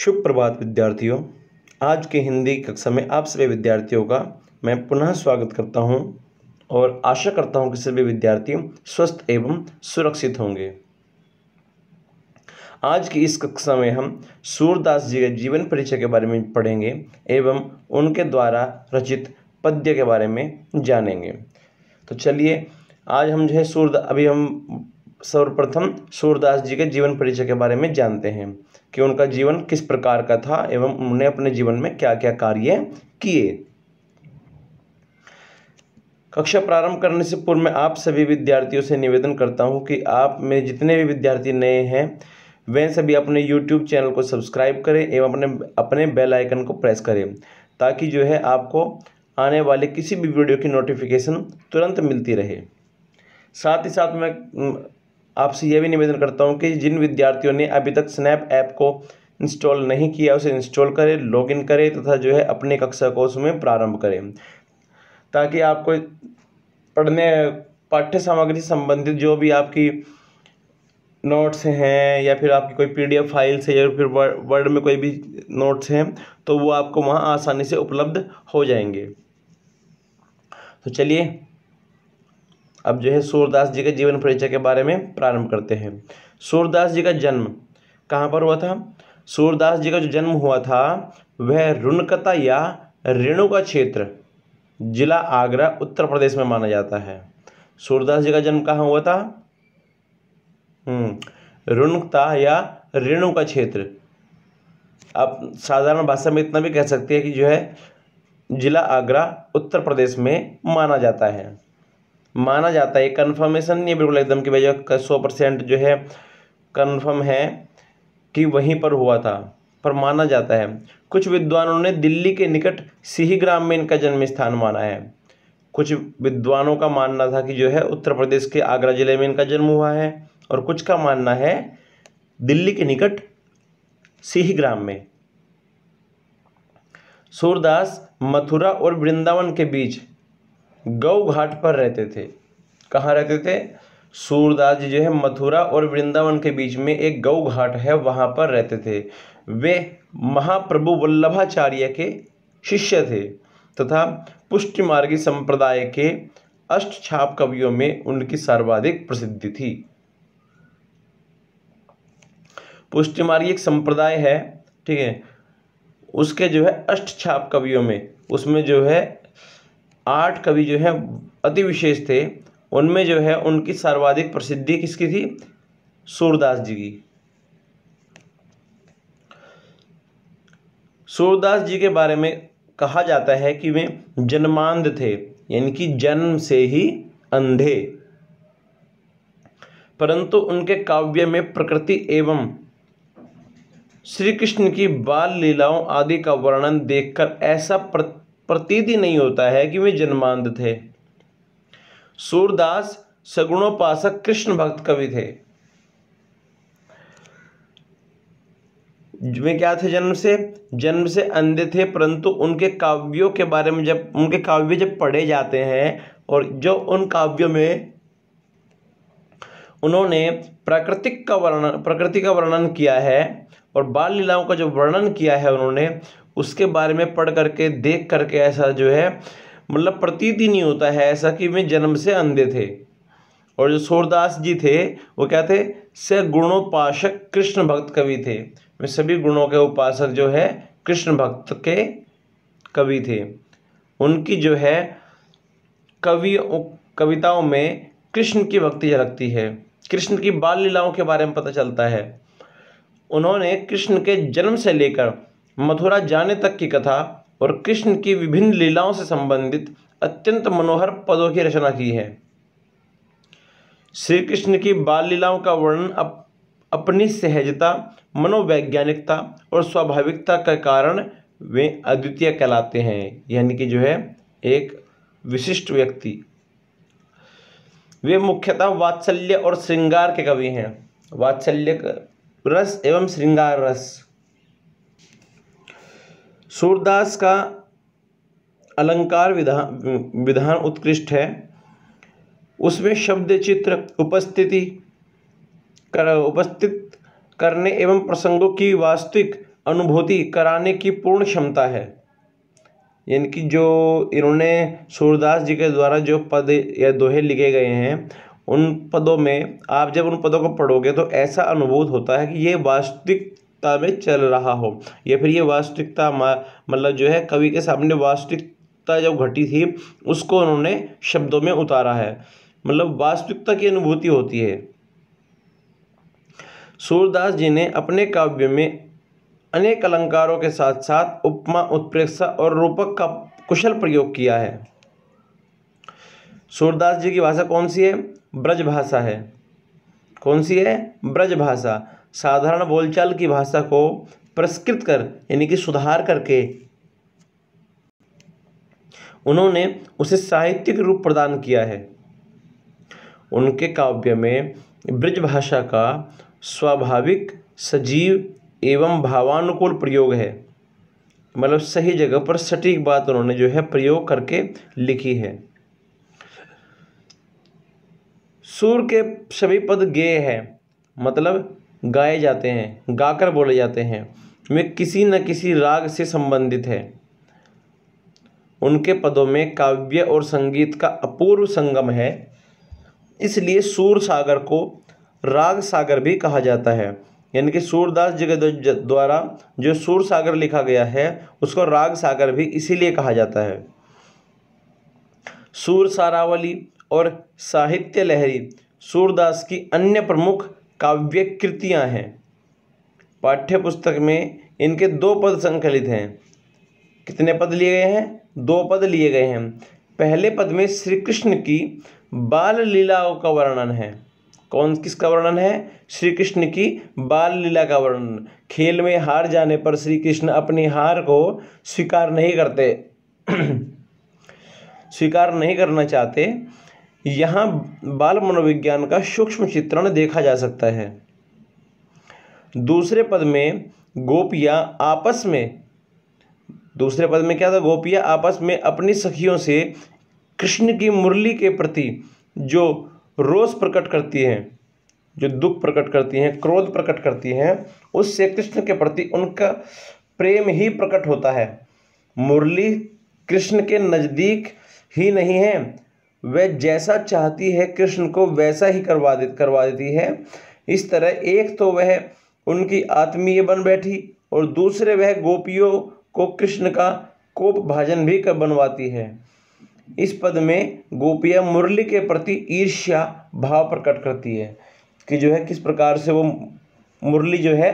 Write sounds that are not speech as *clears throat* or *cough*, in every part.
शुभ प्रभात विद्यार्थियों आज के हिंदी कक्षा में आप सभी विद्यार्थियों का मैं पुनः स्वागत करता हूं और आशा करता हूं कि सभी विद्यार्थी स्वस्थ एवं सुरक्षित होंगे आज की इस कक्षा में हम सूरदास जी के जीवन परिचय के बारे में पढ़ेंगे एवं उनके द्वारा रचित पद्य के बारे में जानेंगे तो चलिए आज हम जो है सूरदास अभी हम सर्वप्रथम सूरदास जी के जीवन परिचय के बारे में जानते हैं कि उनका जीवन किस प्रकार का था एवं उन्होंने अपने जीवन में क्या क्या कार्य किए कक्षा प्रारंभ करने से पूर्व मैं आप सभी विद्यार्थियों से निवेदन करता हूं कि आप में जितने भी विद्यार्थी नए हैं वे सभी अपने YouTube चैनल को सब्सक्राइब करें एवं अपने अपने बेल आइकन को प्रेस करें ताकि जो है आपको आने वाले किसी भी वीडियो की नोटिफिकेशन तुरंत मिलती रहे साथ ही साथ मैं आपसे यह भी निवेदन करता हूँ कि जिन विद्यार्थियों ने अभी तक स्नैप ऐप को इंस्टॉल नहीं किया उसे इंस्टॉल करें लॉगिन करें तथा जो है अपने कक्षा को उसमें प्रारंभ करें ताकि आपको पढ़ने पाठ्य सामग्री से संबंधित जो भी आपकी नोट्स हैं या फिर आपकी कोई पीडीएफ फाइल्स है या फिर वर्ड में कोई भी नोट्स हैं तो वो आपको वहाँ आसानी से उपलब्ध हो जाएंगे तो चलिए अब जो है सूरदास जी के जीवन परिचय के बारे में प्रारंभ करते हैं सूरदास जी का जन्म कहाँ पर हुआ था सूरदास जी का जो जन्म हुआ था वह रुनकता या रेणु का क्षेत्र जिला आगरा उत्तर प्रदेश में माना जाता है सूरदास जी का जन्म कहाँ हुआ था हम्म, रुनकता या रेणु का क्षेत्र आप साधारण भाषा में इतना भी कह सकते हैं कि जो है जिला आगरा उत्तर प्रदेश में माना जाता है माना जाता है कन्फर्मेशन नहीं है बिल्कुल एकदम कि भाई सौ परसेंट जो है कन्फर्म है कि वहीं पर हुआ था पर माना जाता है कुछ विद्वानों ने दिल्ली के निकट सिही ग्राम में इनका जन्म स्थान माना है कुछ विद्वानों का मानना था कि जो है उत्तर प्रदेश के आगरा जिले में इनका जन्म हुआ है और कुछ का मानना है दिल्ली के निकट सिही ग्राम में सूरदास मथुरा और वृंदावन के बीच गौ घाट पर रहते थे कहाँ रहते थे सूरदास जी जो है मथुरा और वृंदावन के बीच में एक गौ घाट है वहाँ पर रहते थे वे महाप्रभु वल्लभाचार्य के शिष्य थे तथा पुष्टिमार्गी संप्रदाय के अष्ट छाप कवियों में उनकी सर्वाधिक प्रसिद्धि थी पुष्टिमार्गी एक संप्रदाय है ठीक है उसके जो है अष्ट छाप कवियों में उसमें जो है आठ कवि जो है अति विशेष थे उनमें जो है उनकी सर्वाधिक प्रसिद्धि किसकी थी सूरदास जी की सूरदास जी के बारे में कहा जाता है कि वे जन्मांध थे यानी कि जन्म से ही अंधे परंतु उनके काव्य में प्रकृति एवं श्री कृष्ण की बाल लीलाओं आदि का वर्णन देखकर ऐसा प्रत प्रतीत ही नहीं होता है कि वे जन्मांध थे सूरदास सगुणोपासक कृष्ण भक्त कवि थे वे क्या थे जन्म से जन्म से अंधे थे परंतु उनके काव्यों के बारे में जब उनके काव्य जब पढ़े जाते हैं और जो उन काव्यों में उन्होंने प्राकृतिक का वर्णन प्रकृति का वर्णन किया है और बाल लीलाओं का जो वर्णन किया है उन्होंने उसके बारे में पढ़ करके देख करके ऐसा जो है मतलब प्रतीत ही नहीं होता है ऐसा कि वे जन्म से अंधे थे और जो सूरदास जी थे वो क्या थे से गुणोपासक कृष्ण भक्त कवि थे वे सभी गुणों के उपासक जो है कृष्ण भक्त के कवि थे उनकी जो है कवि कविताओं में कृष्ण की भक्ति झलकती है कृष्ण की बाल लीलाओं के बारे में पता चलता है उन्होंने कृष्ण के जन्म से लेकर मथुरा जाने तक की कथा और कृष्ण की विभिन्न लीलाओं से संबंधित अत्यंत मनोहर पदों की रचना की है श्री कृष्ण की बाल लीलाओं का वर्णन अप, अपनी सहजता मनोवैज्ञानिकता और स्वाभाविकता के कारण वे अद्वितीय कहलाते हैं यानी कि जो है एक विशिष्ट व्यक्ति वे मुख्यतः वात्सल्य और श्रृंगार के कवि हैं वात्सल्य रस एवं श्रृंगार रस सूरदास का अलंकार विधान विधान उत्कृष्ट है उसमें शब्द चित्र उपस्थिति कर उपस्थित करने एवं प्रसंगों की वास्तविक अनुभूति कराने की पूर्ण क्षमता है यानी कि जो इन्होंने सूरदास जी के द्वारा जो पद या दोहे लिखे गए हैं उन पदों में आप जब उन पदों को पढ़ोगे तो ऐसा अनुभूत होता है कि ये वास्तविकता में चल रहा हो या फिर ये वास्तविकता मतलब जो है कवि के सामने वास्तविकता जो घटी थी उसको उन्होंने शब्दों में उतारा है मतलब वास्तविकता की अनुभूति होती है सूरदास जी ने अपने काव्य में अनेक अलंकारों के साथ साथ उपमा उत्प्रेक्षा और रूपक का कुशल प्रयोग किया है सूरदास जी की भाषा कौन सी है ब्रजभाषा है कौन सी है ब्रजभाषा साधारण बोलचाल की भाषा को परिष्कृत कर यानी कि सुधार करके उन्होंने उसे साहित्यिक रूप प्रदान किया है उनके काव्य में ब्रज भाषा का स्वाभाविक सजीव एवं भावानुकूल प्रयोग है मतलब सही जगह पर सटीक बात उन्होंने जो है प्रयोग करके लिखी है सुर के सभी पद गे हैं मतलब गाए जाते हैं गाकर बोले जाते हैं वे किसी न किसी राग से संबंधित है उनके पदों में काव्य और संगीत का अपूर्व संगम है इसलिए सूर सागर को राग सागर भी कहा जाता है यानी कि सूरदास जगत द्वारा जो सूर सागर लिखा गया है उसको राग सागर भी इसीलिए कहा जाता है सूर सारावली और साहित्य लहरी सूरदास की अन्य प्रमुख काव्य कृतियाँ हैं पाठ्य पुस्तक में इनके दो पद संकलित हैं कितने पद लिए गए हैं दो पद लिए गए हैं पहले पद में श्री कृष्ण की बाल लीलाओं का वर्णन है कौन किसका वर्णन है श्री कृष्ण की बाल लीला का वर्णन खेल में हार जाने पर श्री कृष्ण अपनी हार को स्वीकार नहीं करते *clears throat* स्वीकार नहीं करना चाहते यहाँ बाल मनोविज्ञान का सूक्ष्म चित्रण देखा जा सकता है दूसरे पद में गोपियाँ आपस में दूसरे पद में क्या था गोपियाँ आपस में अपनी सखियों से कृष्ण की मुरली के प्रति जो रोष प्रकट करती हैं जो दुख प्रकट करती हैं क्रोध प्रकट करती हैं उससे कृष्ण के प्रति उनका प्रेम ही प्रकट होता है मुरली कृष्ण के नज़दीक ही नहीं है वह जैसा चाहती है कृष्ण को वैसा ही करवा दे करवा देती है इस तरह एक तो वह उनकी आत्मीय बन बैठी और दूसरे वह गोपियों को कृष्ण का कोप भाजन भी कर बनवाती है इस पद में गोपिया मुरली के प्रति ईर्ष्या भाव प्रकट करती है कि जो है किस प्रकार से वो मुरली जो है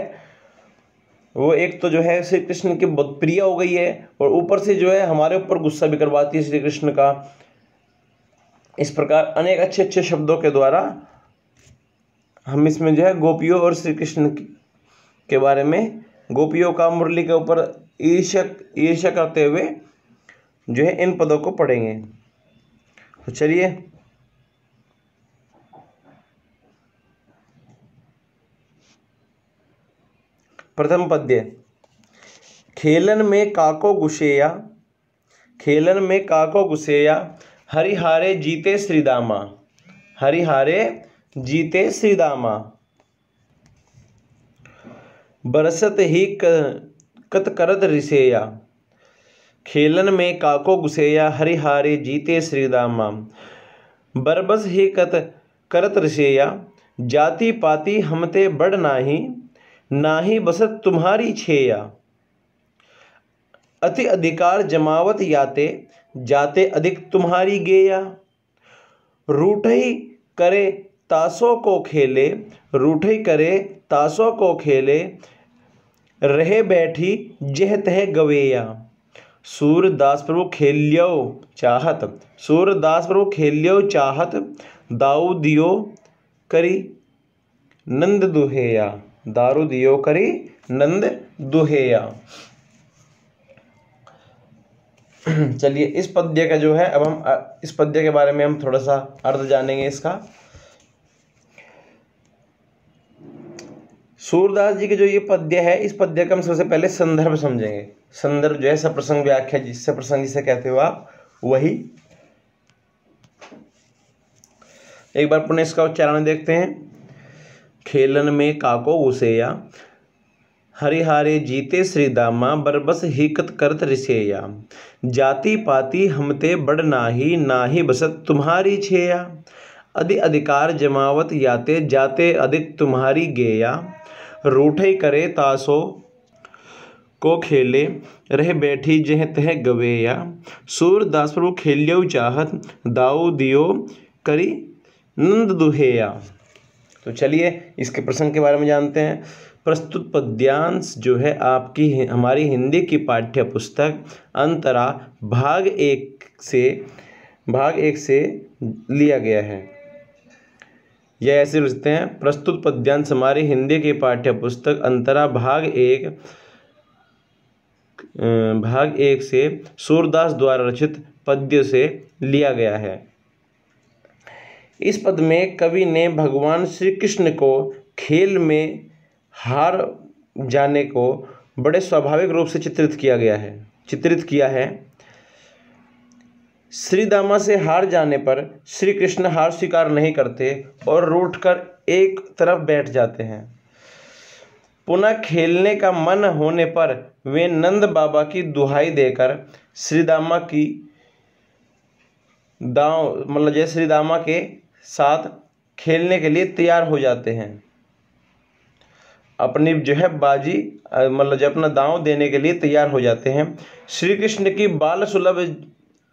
वो एक तो जो है श्री कृष्ण की बहुत प्रिय हो गई है और ऊपर से जो है हमारे ऊपर गुस्सा भी करवाती है श्री कृष्ण का इस प्रकार अनेक अच्छे अच्छे शब्दों के द्वारा हम इसमें जो है गोपियों और श्री कृष्ण के बारे में गोपियों का मुरली के ऊपर ईर्षक ईर्ष्या करते हुए जो है इन पदों को पढ़ेंगे तो चलिए प्रथम पद्य खेलन में काको गुसेया खेलन में काको गुसेया हरिहारे जीते श्री दामा हरिहारे जीते श्री दामा बरसत ही कत करत रिसेया खेलन में काको घुसेया हरिहारे जीते श्री दामा बरबस ही कत करत रिसेया जाति पाति हमते बड़ नाही नाही बसत तुम्हारी छेया अति अधिकार जमावत याते जाते अधिक तुम्हारी गेया रूठई करे तासों को खेले रूठई करे तासों को खेले रहे बैठी जह तह गवेया सूरदास प्रभु खेल्यो चाहत सूरदास प्रभु खेल्यो चाहत दाऊ दियो करी नंद दुहेया दारू दियो करी नंद दुहेया *clears throat* चलिए इस पद्य का जो है अब हम इस पद्य के बारे में हम थोड़ा सा अर्थ जानेंगे इसका सूरदास जी के जो ये पद्य है इस पद्य का हम सबसे पहले संदर्भ समझेंगे संदर्भ जो है सप्रसंग व्याख्या जिससे प्रसंग जिसे कहते हो आप वही एक बार पुनः इसका उच्चारण देखते हैं खेलन में काको या हरिहारे जीते श्री दामा बरबस हिकत करत रिसेया जाति पाति हमते बड़ नाही नाही बसत तुम्हारी छेया अधि अधिकार जमावत याते जाते अधिक तुम्हारी गेया रूठे करे तासो को खेले रह बैठी जह तह गवेया सूरदास प्रभु खेल्यो चाहत दाऊ दियो करी नंद दुहेया तो चलिए इसके प्रसंग के बारे में जानते हैं प्रस्तुत पद्यांश जो है आपकी हमारी हिंदी की पाठ्य पुस्तक अंतरा भाग एक से भाग एक से लिया गया है यह ऐसे रुचते हैं प्रस्तुत पद्यांश हमारी हिंदी की पाठ्य पुस्तक अंतरा भाग एक भाग एक से सूरदास द्वारा रचित पद्य से लिया गया है इस पद में कवि ने भगवान श्री कृष्ण को खेल में हार जाने को बड़े स्वाभाविक रूप से चित्रित किया गया है चित्रित किया है श्री दामा से हार जाने पर श्री कृष्ण हार स्वीकार नहीं करते और रूठ कर एक तरफ बैठ जाते हैं पुनः खेलने का मन होने पर वे नंद बाबा की दुहाई देकर श्रीदामा की दाव मतलब जय श्रीदामा के साथ खेलने के लिए तैयार हो जाते हैं अपनी जो है बाजी मतलब जो अपना दांव देने के लिए तैयार हो जाते हैं श्री कृष्ण की बाल सुलभ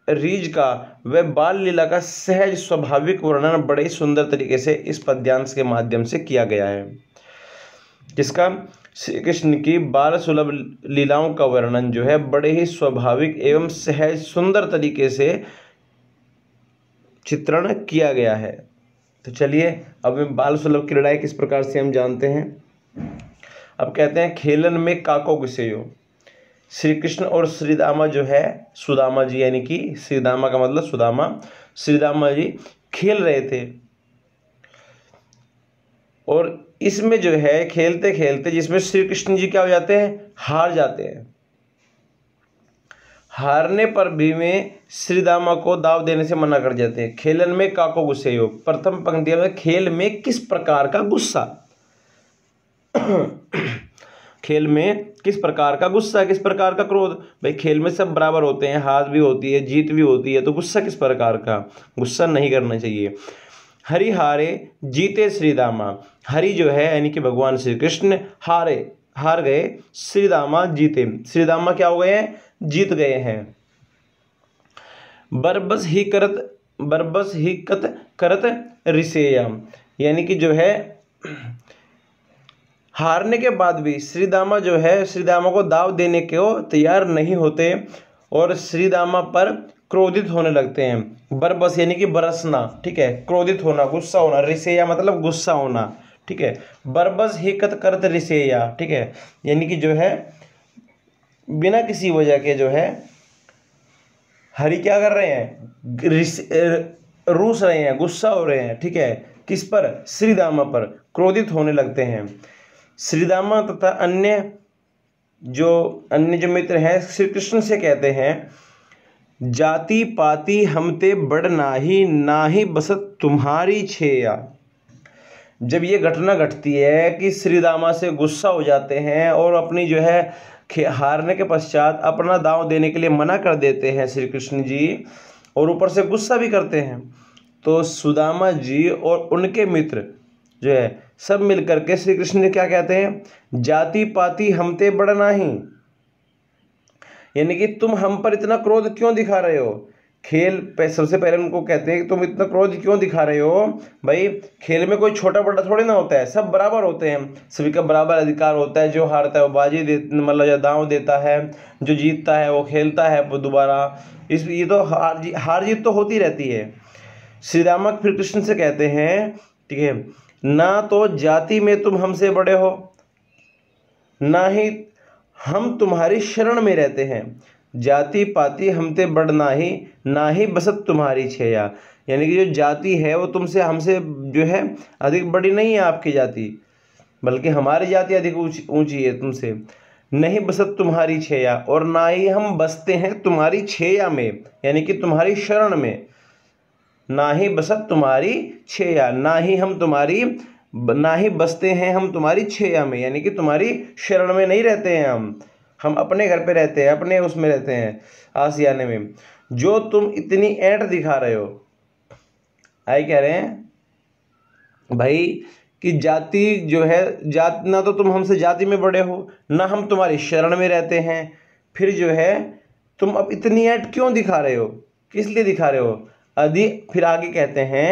रीज का व बाल लीला का सहज स्वाभाविक वर्णन बड़े ही सुंदर तरीके से इस पद्यांश के माध्यम से किया गया है जिसका श्री कृष्ण की बाल सुलभ लीलाओं का वर्णन जो है बड़े ही स्वाभाविक एवं सहज सुंदर तरीके से चित्रण किया गया है तो चलिए अब बाल सुलभ की लड़ाई किस प्रकार से हम जानते हैं अब कहते हैं खेलन में काको किसे हो श्री कृष्ण और श्रीदामा जो है सुदामा जी यानी कि श्रीदामा का मतलब सुदामा श्रीदामा जी खेल रहे थे और इसमें जो है खेलते खेलते जिसमें श्री कृष्ण जी क्या हो जाते हैं हार जाते हैं हारने पर भी में श्रीदामा को दाव देने से मना कर जाते हैं खेलन में काको गुस्से हो प्रथम पंक्ति में खेल में किस प्रकार का गुस्सा खेल में किस प्रकार का गुस्सा किस प्रकार का क्रोध भाई खेल में सब बराबर होते हैं हार भी होती है जीत भी होती है तो गुस्सा किस प्रकार का गुस्सा नहीं करना चाहिए हरि हारे जीते श्री दामा हरि जो है यानी कि भगवान श्री कृष्ण हारे हार गए श्री दामा जीते श्री दामा क्या हो गए हैं जीत गए हैं बरबस ही करत बरबस ही कत करत ऋषेयम यानी कि जो है हारने के बाद भी श्री दामा जो है श्री दामा को दाव देने को तैयार नहीं होते और श्री दामा पर क्रोधित होने लगते हैं बरबस यानी कि बरसना ठीक है क्रोधित होना गुस्सा होना रिसेया मतलब गुस्सा होना ठीक है बरबस हिकत करत रिसेया ठीक है यानी कि जो है बिना किसी वजह के जो है हरि क्या कर रहे हैं रूस रहे हैं गुस्सा हो रहे हैं ठीक है किस पर श्री दामा पर क्रोधित होने लगते हैं श्रीदामा तथा अन्य जो अन्य जो मित्र हैं श्री कृष्ण से कहते हैं जाति पाति हमते बड़ नाही नाही बसत तुम्हारी छेया जब ये घटना घटती है कि श्रीदामा से गुस्सा हो जाते हैं और अपनी जो है हारने के पश्चात अपना दाव देने के लिए मना कर देते हैं श्री कृष्ण जी और ऊपर से गुस्सा भी करते हैं तो सुदामा जी और उनके मित्र जो है सब मिलकर के श्री कृष्ण ने क्या कहते हैं जाति पाति हमते बड़ना ही यानी कि तुम हम पर इतना क्रोध क्यों दिखा रहे हो खेल सबसे पहले उनको कहते हैं कि तुम इतना क्रोध क्यों दिखा रहे हो भाई खेल में कोई छोटा बड़ा थोड़ी ना होता है सब बराबर होते हैं सभी का बराबर अधिकार होता है जो हारता है वो बाजी दे मतलब या देता है जो जीतता है वो खेलता है वो दोबारा इस ये तो हार जीत हार जीत तो होती रहती है श्री रामक फिर कृष्ण से कहते हैं ठीक है ना तो जाति में तुम हमसे बड़े हो ना ही हम तुम्हारी शरण में रहते हैं जाति पाति हमते बड़ ना ही ना ही बसत तुम्हारी छेया यानी कि जो जाति है वो तुमसे हमसे जो है अधिक बड़ी नहीं है आपकी जाति बल्कि हमारी जाति अधिक ऊंची है तुमसे नहीं बसत तुम्हारी छेया और ना ही हम बसते हैं तुम्हारी छेया में यानी कि तुम्हारी शरण में ना ही बसत तुम्हारी छेया ना ही हम तुम्हारी ना ही बसते हैं हम तुम्हारी छेया में यानी कि तुम्हारी शरण में नहीं रहते हैं हम हम अपने घर पे रहते हैं अपने उसमें रहते हैं आसियाने में जो तुम इतनी ऐट दिखा रहे हो आए कह रहे हैं भाई कि जाति जो है जात ना तो तुम हमसे जाति में बड़े हो ना हम तुम्हारी शरण में रहते हैं फिर जो है तुम अब इतनी ऐट क्यों दिखा रहे हो किस लिए दिखा रहे हो अधि फिर आगे कहते हैं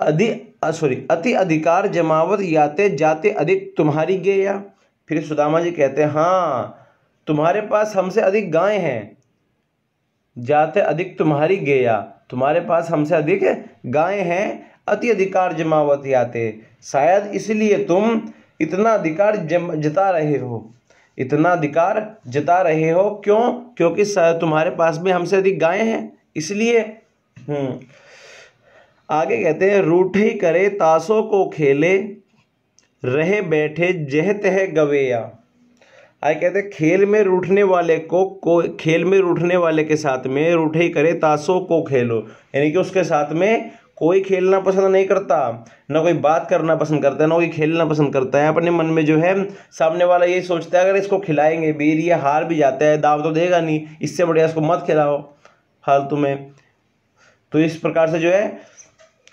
अधि सॉरी अति अधिकार जमावत याते जाते अधिक तुम्हारी गे या फिर सुदामा जी कहते हैं हाँ तुम्हारे पास हमसे अधिक गाय हैं जाते अधिक तुम्हारी गे या तुम्हारे पास हमसे अधिक गाय हैं अति अधिकार जमावत याते शायद इसलिए तुम इतना अधिकार जम जता रहे हो इतना अधिकार जता रहे हो क्यों क्योंकि तुम्हारे पास भी हमसे अधिक गाय हैं इसलिए हम्म, आगे कहते हैं रूठे करे ताशों को खेले रहे बैठे जह तह गवेया आगे कहते हैं खेल में रूठने वाले को को खेल में रूठने वाले के साथ में रूठे करे ताशों को खेलो यानी कि उसके साथ में कोई खेलना पसंद नहीं करता ना कोई बात करना पसंद करता है ना कोई खेलना पसंद करता है अपने मन में जो है सामने वाला ये सोचता है अगर इसको खिलाएंगे बीर ये हार भी जाता है दाव तो देगा नहीं इससे बढ़िया इसको मत खिलाओ फालतू में तो इस प्रकार से जो है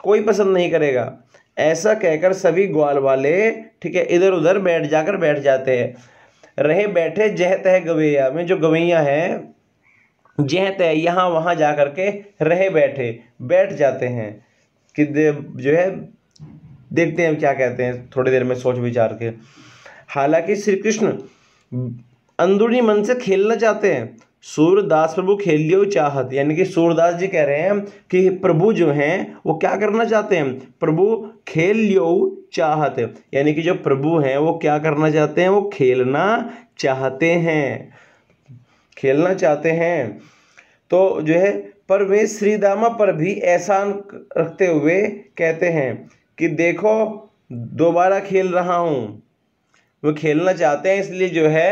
कोई पसंद नहीं करेगा ऐसा कहकर सभी ग्वाल वाले ठीक है इधर उधर बैठ जाकर बैठ जाते हैं रहे बैठे जह तह गवैया में जो गवैया हैं जह तह यहाँ वहाँ जा कर के रहे बैठे बैठ जाते हैं कि जो है देखते हैं क्या कहते हैं थोड़ी देर में सोच विचार के हालांकि श्री कृष्ण अंदरूनी मन से खेलना चाहते हैं सूर्यदास प्रभु खेलियो चाहत यानी कि सूरदास जी कह रहे हैं कि प्रभु जो हैं वो क्या करना चाहते हैं प्रभु खेल लियो चाहत यानी कि जो प्रभु हैं वो क्या करना चाहते हैं वो खेलना चाहते हैं खेलना चाहते हैं तो जो है पर वे श्रीदामा पर भी एहसान रखते हुए कहते हैं कि देखो दोबारा खेल रहा हूँ वो खेलना चाहते हैं इसलिए जो है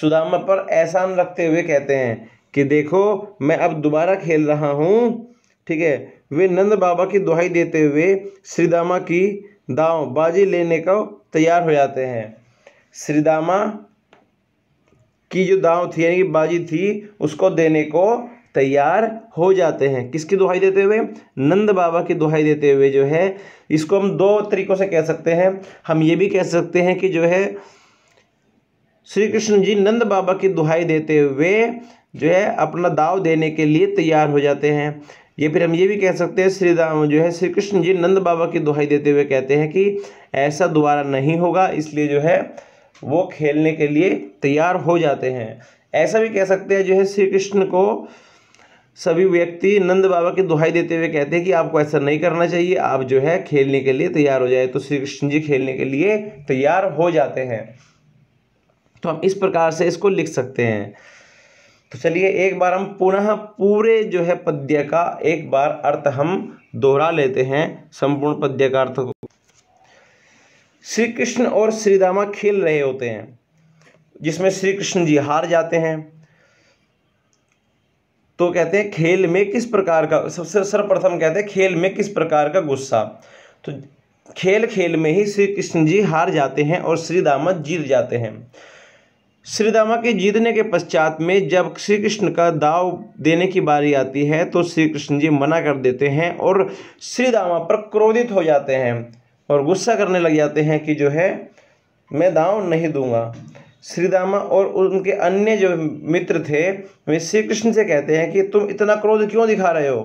सुदामा पर एहसान रखते हुए कहते हैं कि देखो मैं अब दोबारा खेल रहा हूँ ठीक है वे नंद बाबा की दुहाई देते हुए श्रीदामा की दाव बाजी लेने को तैयार हो जाते हैं श्रीदामा की जो दाव थी यानी कि बाजी थी उसको देने को तैयार हो जाते हैं किसकी दुहाई देते हुए नंद बाबा की दुहाई देते हुए जो है इसको हम दो तरीक़ों से कह सकते हैं हम ये भी कह सकते हैं कि जो है श्री कृष्ण जी नंद बाबा की दुहाई देते हुए जो है अपना दाव देने के लिए तैयार हो जाते हैं ये फिर हम ये भी कह सकते हैं श्री राम जो है श्री कृष्ण जी नंद बाबा की दुहाई देते हुए कहते हैं कि ऐसा दोबारा नहीं होगा इसलिए जो है वो खेलने के लिए तैयार हो जाते हैं ऐसा भी कह सकते हैं जो है श्री कृष्ण को सभी व्यक्ति नंद बाबा की दुहाई देते हुए कहते हैं कि आपको ऐसा नहीं करना चाहिए आप जो है खेलने के लिए तैयार हो जाए तो श्री कृष्ण जी खेलने के लिए तैयार हो जाते हैं तो हम इस प्रकार से इसको लिख सकते हैं तो चलिए एक बार हम पुनः पूरे जो है पद्य का एक बार अर्थ हम दोहरा लेते हैं संपूर्ण पद्य का अर्थ को श्री कृष्ण और रामा खेल रहे होते हैं जिसमें श्री कृष्ण जी हार जाते हैं तो कहते हैं खेल में किस प्रकार का सबसे सर्वप्रथम कहते हैं खेल में किस प्रकार का गुस्सा तो खेल खेल में ही श्री कृष्ण जी हार जाते हैं और श्री दामद जीत जाते हैं श्री रामा के जीतने के पश्चात में जब श्री कृष्ण का दाव देने की बारी आती है तो श्री कृष्ण जी मना कर देते हैं और श्री रामा पर क्रोधित हो जाते हैं और गुस्सा करने लग जाते हैं कि जो है मैं दाव नहीं दूंगा श्री रामा और उनके अन्य जो मित्र थे वे श्री कृष्ण से कहते हैं कि तुम इतना क्रोध क्यों दिखा रहे हो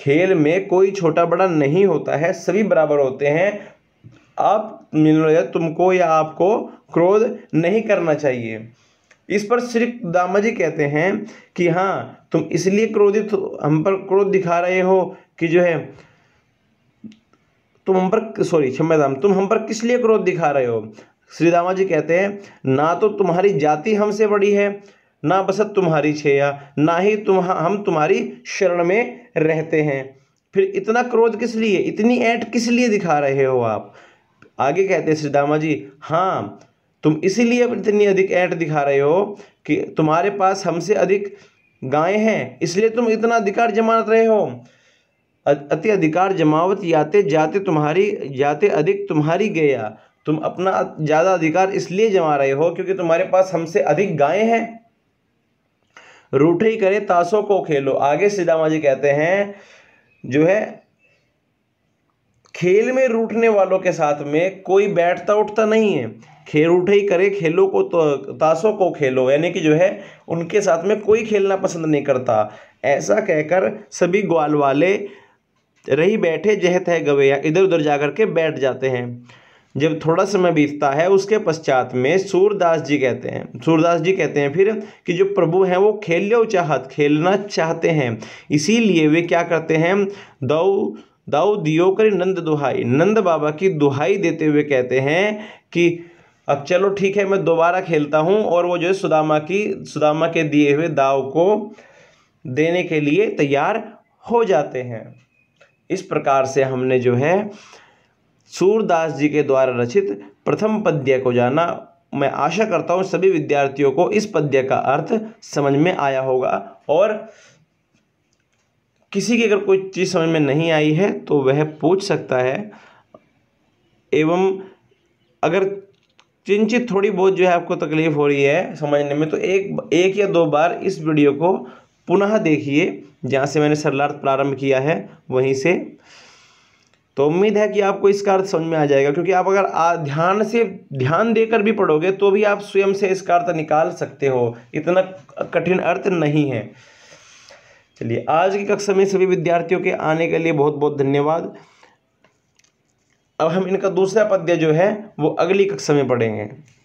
खेल में कोई छोटा बड़ा नहीं होता है सभी बराबर होते हैं आप तुमको या आपको क्रोध नहीं करना चाहिए इस पर श्री दामा जी कहते हैं कि हाँ तुम इसलिए क्रोधित हम पर क्रोध दिखा रहे हो कि जो है तुम हम पर सॉरी क्षमा दाम तुम हम पर किस लिए क्रोध दिखा रहे हो श्री दामा जी कहते हैं ना तो तुम्हारी जाति हमसे बड़ी है ना बसत तुम्हारी छेया ना ही तुम हम तुम्हारी शरण में रहते हैं फिर इतना क्रोध किस लिए इतनी ऐट किस लिए दिखा रहे हो आप आगे कहते हैं श्री दामा जी हाँ तुम इसीलिए इतनी अधिक ऐट दिखा रहे हो कि तुम्हारे पास हमसे अधिक गायें हैं इसलिए तुम इतना अधिकार जमा रहे हो अति अधिकार जमावत याते जाते तुम्हारी जाते अधिक तुम्हारी गया तुम अपना ज़्यादा अधिकार इसलिए जमा रहे हो क्योंकि तुम्हारे पास हमसे अधिक गायें हैं रूठे ही करे ताशों को खेलो आगे सीधामा जी कहते हैं जो है खेल में रूठने वालों के साथ में कोई बैठता उठता नहीं है खेल उठे ही करे खेलों को तो ताशों को खेलो यानी कि जो है उनके साथ में कोई खेलना पसंद नहीं करता ऐसा कहकर सभी ग्वाल वाले रही बैठे जह तह या इधर उधर जाकर के बैठ जाते हैं जब थोड़ा समय बीतता है उसके पश्चात में सूरदास जी कहते हैं सूरदास जी कहते हैं फिर कि जो प्रभु हैं वो खेलो चाहत खेलना चाहते हैं इसीलिए वे क्या करते हैं दौ दाऊ दियो कर नंद दुहाई नंद बाबा की दुहाई देते हुए कहते हैं कि अब चलो ठीक है मैं दोबारा खेलता हूँ और वो जो है सुदामा की सुदामा के दिए हुए दाव को देने के लिए तैयार हो जाते हैं इस प्रकार से हमने जो है सूरदास जी के द्वारा रचित प्रथम पद्य को जाना मैं आशा करता हूँ सभी विद्यार्थियों को इस पद्य का अर्थ समझ में आया होगा और किसी की अगर कोई चीज़ समझ में नहीं आई है तो वह पूछ सकता है एवं अगर चिंचित थोड़ी बहुत जो है आपको तकलीफ़ हो रही है समझने में तो एक एक या दो बार इस वीडियो को पुनः देखिए जहाँ से मैंने सरलार्थ प्रारंभ किया है वहीं से तो उम्मीद है कि आपको इसका अर्थ समझ में आ जाएगा क्योंकि आप अगर आ, ध्यान से ध्यान देकर भी पढ़ोगे तो भी आप स्वयं से इसका अर्थ निकाल सकते हो इतना कठिन अर्थ नहीं है चलिए आज की कक्षा में सभी विद्यार्थियों के आने के लिए बहुत बहुत धन्यवाद अब हम इनका दूसरा पद्य जो है वो अगली कक्षा में पढ़ेंगे